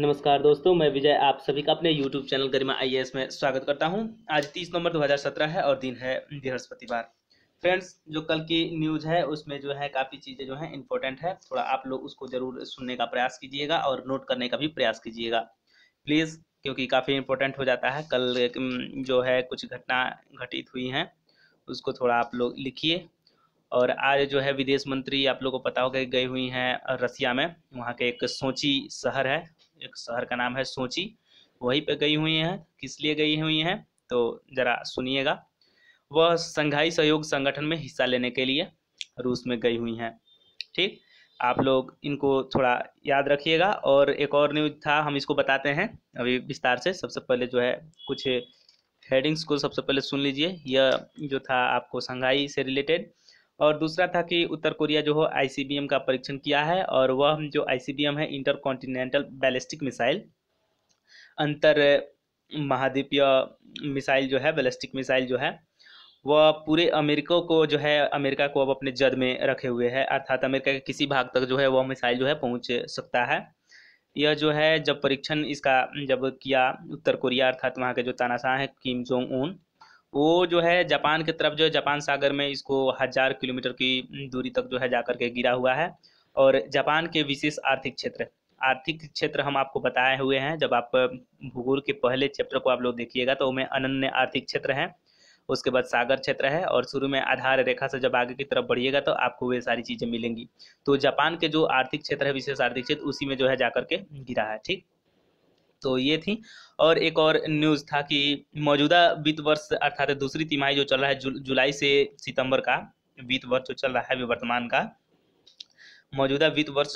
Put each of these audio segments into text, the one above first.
नमस्कार दोस्तों मैं विजय आप सभी का अपने यूट्यूब चैनल गरिमा आई में स्वागत करता हूं आज 30 नवंबर 2017 है और दिन है बृहस्पतिवार फ्रेंड्स जो कल की न्यूज है उसमें जो है काफ़ी चीज़ें जो है इंपॉर्टेंट है थोड़ा आप लोग उसको जरूर सुनने का प्रयास कीजिएगा और नोट करने का भी प्रयास कीजिएगा प्लीज़ क्योंकि काफ़ी इंपॉर्टेंट हो जाता है कल जो है कुछ घटना घटित हुई हैं उसको थोड़ा आप लोग लिखिए और आज जो है विदेश मंत्री आप लोगों को पता होगा गई हुई हैं रसिया में वहाँ के एक सोची शहर है एक शहर का नाम है सोची वहीं पे गई हुई हैं किस लिए गई हुई हैं तो ज़रा सुनिएगा वह संघाई सहयोग संगठन में हिस्सा लेने के लिए रूस में गई हुई हैं ठीक आप लोग इनको थोड़ा याद रखिएगा और एक और न्यूज था हम इसको बताते हैं अभी विस्तार से सबसे पहले जो है कुछ हेडिंग्स को सबसे पहले सुन लीजिए यह जो था आपको संघाई से रिलेटेड और दूसरा था कि उत्तर कोरिया जो हो आई का परीक्षण किया है और वह जो आई है इंटर कॉन्टिनेंटल बैलिस्टिक मिसाइल अंतर महाद्वीपीय मिसाइल जो है बैलिस्टिक मिसाइल जो है वह पूरे अमेरिका को जो है अमेरिका को अब अपने जद में रखे हुए है अर्थात अमेरिका के किसी भाग तक जो है वह मिसाइल जो है पहुंच सकता है यह जो है जब परीक्षण इसका जब किया उत्तर कोरिया अर्थात वहाँ के जो तानाशाह हैं किम जोंग उन वो जो है जापान की तरफ जो है जापान सागर में इसको हजार किलोमीटर की दूरी तक जो है जाकर के गिरा हुआ है और जापान के विशेष आर्थिक क्षेत्र आर्थिक क्षेत्र हम आपको बताए हुए हैं जब आप भूगोल के पहले चैप्टर को आप लोग देखिएगा तो में अनन्य आर्थिक क्षेत्र है उसके बाद सागर क्षेत्र है और शुरू में आधार रेखा से जब आगे की तरफ बढ़िएगा तो आपको वे सारी चीज़ें मिलेंगी तो जापान के जो आर्थिक क्षेत्र है विशेष आर्थिक क्षेत्र उसी में जो है जाकर के गिरा है ठीक तो ये थी और एक और न्यूज़ था कि मौजूदा वित्त वर्ष अर्थात दूसरी तिमाही जो चल रहा है जु, जुलाई से सितंबर का वित्त वर्ष जो चल रहा है अभी वर्तमान का मौजूदा वित्त वर्ष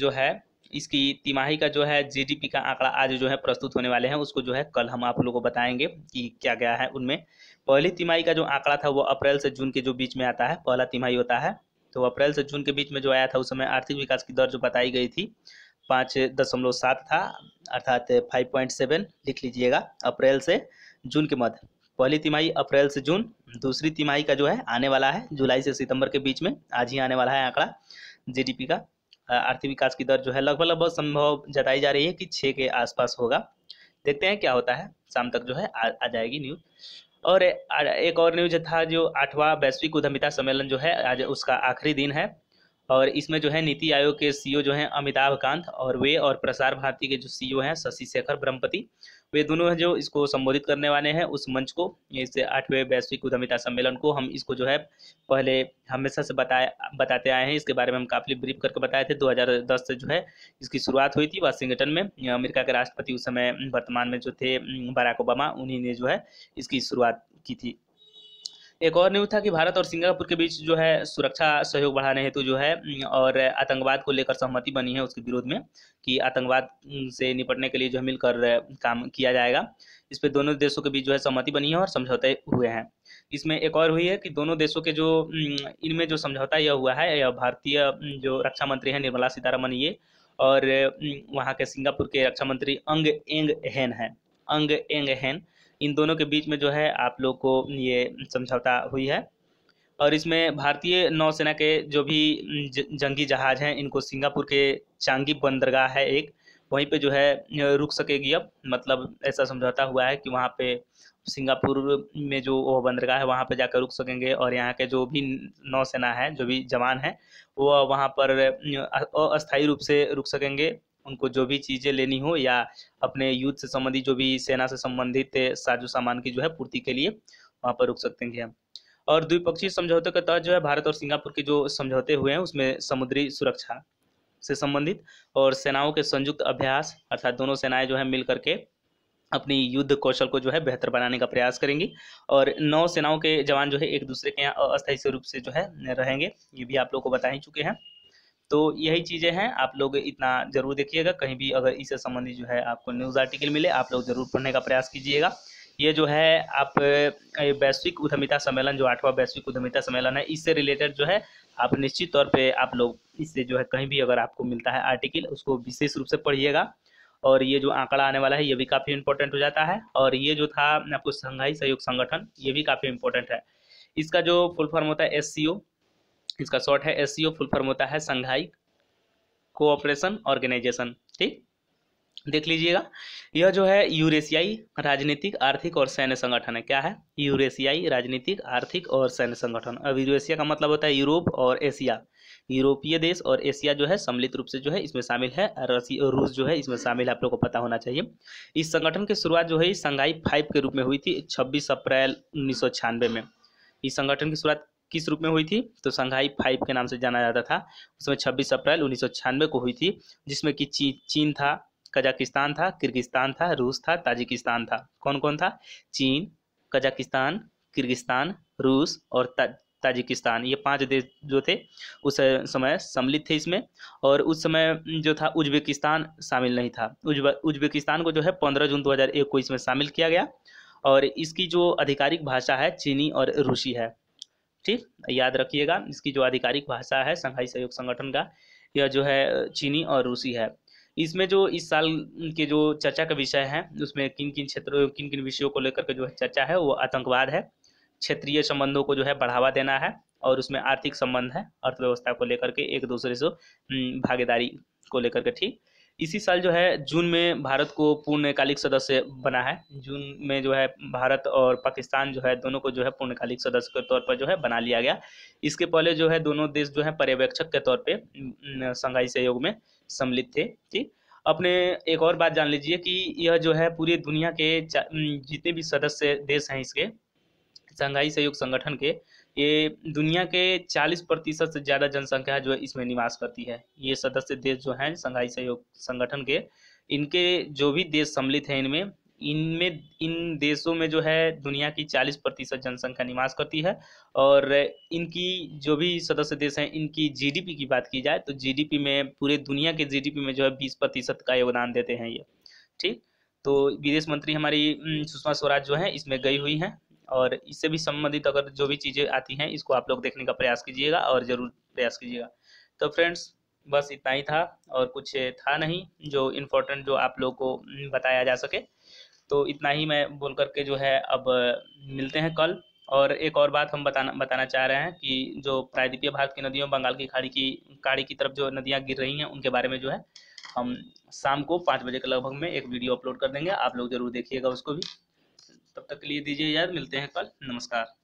जो है इसकी तिमाही का जो है जीडीपी का आंकड़ा आज जो है प्रस्तुत होने वाले हैं उसको जो है कल हम आप लोगों को बताएंगे कि क्या गया है उनमें पहली तिमाही का जो आंकड़ा था वो अप्रैल से जून के जो बीच में आता है पहला तिमाही होता है तो अप्रैल से जून के बीच में जो आया था उस समय आर्थिक विकास की दर जो बताई गई थी पाँच दशमलव सात था अर्थात फाइव पॉइंट सेवन लिख लीजिएगा अप्रैल से जून के मध्य पहली तिमाही अप्रैल से जून दूसरी तिमाही का जो है आने वाला है जुलाई से सितंबर के बीच में आज ही आने वाला है आंकड़ा जीडीपी का आर्थिक विकास की दर जो है लगभग लगभग संभव जताई जा रही है कि छः के आसपास होगा देखते हैं क्या होता है शाम तक जो है आ, आ जाएगी न्यूज और एक और न्यूज था जो आठवां वैश्विक उद्यमिता सम्मेलन जो है आज उसका आखिरी दिन है और इसमें जो है नीति आयोग के सीईओ जो हैं अमिताभ कांत और वे और प्रसार भारती के जो सीईओ हैं शशि शेखर ब्रह्मपति वे दोनों हैं जो इसको संबोधित करने वाले हैं उस मंच को इस आठवें वैश्विक उद्यमिता सम्मेलन को हम इसको जो है पहले हमेशा से बताया बताते आए हैं इसके बारे में हम काफ़ी ब्रीफ करके बताए थे 2010 से जो है इसकी शुरुआत हुई थी वाशिंगटन में अमेरिका के राष्ट्रपति उस समय वर्तमान में जो थे बराक ओबामा उन्हीं ने जो है इसकी शुरुआत की थी एक और न्यूज था कि भारत और सिंगापुर के बीच जो है सुरक्षा सहयोग बढ़ाने हेतु जो है और आतंकवाद को लेकर सहमति बनी है उसके विरोध में कि आतंकवाद से निपटने के लिए जो है मिलकर काम किया जाएगा इस पर दोनों देशों के बीच जो है सहमति बनी है और समझौते हुए हैं इसमें एक और हुई है कि दोनों देशों के जो इनमें जो समझौता यह हुआ है यह भारतीय जो रक्षा मंत्री हैं निर्मला सीतारमन ये और वहाँ के सिंगापुर के रक्षा मंत्री अंग एंग हेन हैं अंग एंग हेन इन दोनों के बीच में जो है आप लोग को ये समझौता हुई है और इसमें भारतीय नौसेना के जो भी जंगी जहाज हैं इनको सिंगापुर के चांगी बंदरगाह है एक वहीं पे जो है रुक सकेगी अब मतलब ऐसा समझौता हुआ है कि वहाँ पे सिंगापुर में जो वो बंदरगाह है वहाँ पे जाकर रुक सकेंगे और यहाँ के जो भी नौसेना है जो भी जवान है वो वहाँ पर अस्थायी रूप से रुक सकेंगे उनको जो भी चीज़ें लेनी हो या अपने युद्ध से संबंधित जो भी सेना से संबंधित साजो सामान की जो है पूर्ति के लिए वहाँ पर रुक सकते हैं और द्विपक्षीय समझौते के तहत जो है भारत और सिंगापुर के जो समझौते हुए हैं उसमें समुद्री सुरक्षा से संबंधित और सेनाओं के संयुक्त अभ्यास अर्थात दोनों सेनाएं जो है मिल करके अपनी युद्ध कौशल को जो है बेहतर बनाने का प्रयास करेंगी और नौ सेनाओं के जवान जो है एक दूसरे के यहाँ अस्थायी स्वरूप से जो है रहेंगे ये भी आप लोग को बता ही चुके हैं तो यही चीज़ें हैं आप लोग इतना जरूर देखिएगा कहीं भी अगर इससे संबंधित जो है आपको न्यूज़ आर्टिकल मिले आप लोग जरूर पढ़ने का प्रयास कीजिएगा ये जो है आप वैश्विक उद्यमिता सम्मेलन जो आठवां वैश्विक उद्यमिता सम्मेलन है इससे रिलेटेड जो है आप निश्चित तौर पे आप लोग इससे जो है कहीं भी अगर आपको मिलता है आर्टिकल उसको विशेष रूप से पढ़िएगा और ये जो आंकड़ा आने वाला है ये भी काफ़ी इंपॉर्टेंट हो जाता है और ये जो था आपको संघाई सहयोग संगठन ये भी काफ़ी इंपॉर्टेंट है इसका जो फुल फॉर्म होता है एस जिसका शॉर्ट है एस फुल फॉर्म होता है संघाई कोऑपरेशन ऑर्गेनाइजेशन ठीक देख लीजिएगा यह जो है यूरेशियाई राजनीतिक आर्थिक और सैन्य संगठन है क्या है यूरेशियाई राजनीतिक आर्थिक और सैन्य संगठन अब यूरेशिया का मतलब होता है यूरोप और एशिया यूरोपीय देश और एशिया जो है सम्मिलित रूप से जो है इसमें शामिल है रसी और रूस जो है इसमें शामिल है आप लोग को पता होना चाहिए इस संगठन की शुरुआत जो है संघाई फाइव के रूप में हुई थी छब्बीस अप्रैल उन्नीस में इस संगठन की शुरुआत किस रूप में हुई थी तो संघाई फाइव के नाम से जाना जाता था उसमें 26 अप्रैल उन्नीस को हुई थी जिसमें कि ची, चीन था कजाकिस्तान था किर्गिस्तान था रूस था ताजिकिस्तान था कौन कौन था चीन कजाकिस्तान किर्गिस्तान रूस और ता, ताजिकिस्तान ये पांच देश जो थे उस समय सम्मिलित थे इसमें और उस समय जो था उज्बेकिस्तान शामिल नहीं था उज्बेकिस्तान को जो है पंद्रह जून दो को इसमें शामिल किया गया और इसकी जो आधिकारिक भाषा है चीनी और रूसी है ठीक याद रखिएगा इसकी जो आधिकारिक भाषा है संघाई सहयोग संगठन का यह जो है चीनी और रूसी है इसमें जो इस साल के जो चर्चा का विषय है उसमें किन किन क्षेत्रों किन किन विषयों को लेकर के जो है चर्चा है वो आतंकवाद है क्षेत्रीय संबंधों को जो है बढ़ावा देना है और उसमें आर्थिक संबंध है अर्थव्यवस्था को लेकर के एक दूसरे से भागीदारी को लेकर के ठीक इसी साल जो है जून में भारत को पूर्णकालिक सदस्य बना है जून में जो है भारत और पाकिस्तान जो है दोनों को जो है पूर्णकालिक सदस्य के तौर पर जो है बना लिया गया इसके पहले जो है दोनों देश जो है पर्यवेक्षक के तौर पे संघाई सहयोग में सम्मिलित थे ठीक अपने एक और बात जान लीजिए कि यह जो है पूरी दुनिया के जितने भी सदस्य देश हैं इसके संघाई सहयोग संगठन के ये दुनिया के 40 प्रतिशत से ज़्यादा जनसंख्या है जो इसमें निवास करती है ये सदस्य देश जो हैं संघाई सहयोग संगठन के इनके जो भी देश सम्मिलित हैं इनमें इनमें इन देशों में जो है दुनिया की 40 प्रतिशत जनसंख्या निवास करती है और इनकी जो भी सदस्य देश हैं इनकी जीडीपी की बात की जाए तो जीडीपी में पूरे दुनिया के जीडीपी में जो है 20 प्रतिशत का योगदान देते हैं ये ठीक तो विदेश मंत्री हमारी सुषमा स्वराज जो है इसमें गई हुई हैं और इससे भी संबंधित अगर जो भी चीज़ें आती हैं इसको आप लोग देखने का प्रयास कीजिएगा और ज़रूर प्रयास कीजिएगा तो फ्रेंड्स बस इतना ही था और कुछ था नहीं जो इम्पोर्टेंट जो आप लोग को बताया जा सके तो इतना ही मैं बोल करके जो है अब मिलते हैं कल और एक और बात हम बताना बताना चाह रहे हैं कि जो प्रायद्वीपीय भारत की नदियों बंगाल की खाड़ी की खाड़ी की तरफ जो नदियाँ गिर रही हैं उनके बारे में जो है हम शाम को पाँच बजे के लगभग में एक वीडियो अपलोड कर देंगे आप लोग जरूर देखिएगा उसको भी तब तक के लिए दीजिए यार मिलते हैं कल हम्म। नमस्कार